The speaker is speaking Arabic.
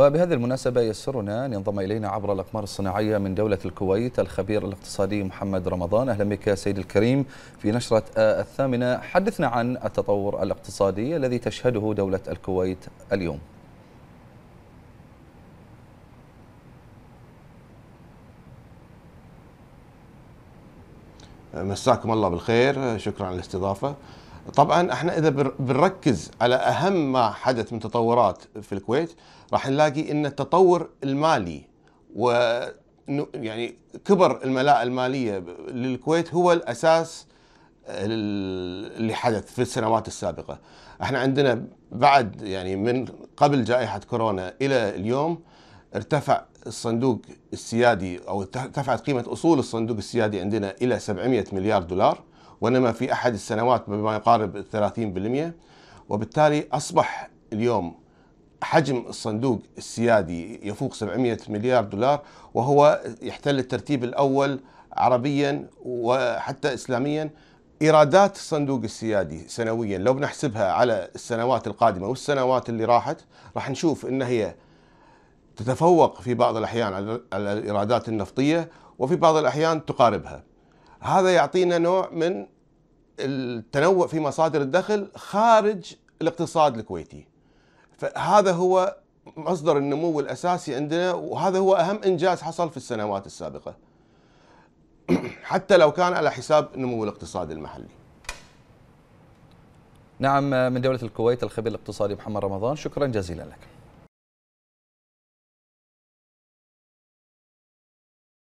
وبهذه المناسبة يسرنا أن ينضم إلينا عبر الأقمار الصناعية من دولة الكويت الخبير الاقتصادي محمد رمضان أهلا بك سيد الكريم في نشرة آه، الثامنة حدثنا عن التطور الاقتصادي الذي تشهده دولة الكويت اليوم مساكم الله بالخير شكرا على الاستضافة طبعا احنا اذا بنركز على اهم ما حدث من تطورات في الكويت راح نلاقي ان التطور المالي و يعني كبر الملاءه الماليه للكويت هو الاساس آه، اللي حدث في السنوات السابقه احنا عندنا بعد يعني من قبل جائحه كورونا الى اليوم ارتفع الصندوق السيادي او ارتفعت قيمه اصول الصندوق السيادي عندنا الى 700 مليار دولار ونما في أحد السنوات بما يقارب 30% وبالتالي أصبح اليوم حجم الصندوق السيادي يفوق 700 مليار دولار وهو يحتل الترتيب الأول عربيا وحتى إسلاميا ايرادات الصندوق السيادي سنويا لو بنحسبها على السنوات القادمه والسنوات اللي راحت راح نشوف ان هي تتفوق في بعض الاحيان على الايرادات النفطيه وفي بعض الاحيان تقاربها هذا يعطينا نوع من التنوع في مصادر الدخل خارج الاقتصاد الكويتي فهذا هو مصدر النمو الاساسي عندنا وهذا هو اهم انجاز حصل في السنوات السابقه حتى لو كان على حساب نمو الاقتصاد المحلي نعم من دوله الكويت الخبير الاقتصادي محمد رمضان شكرا جزيلا لك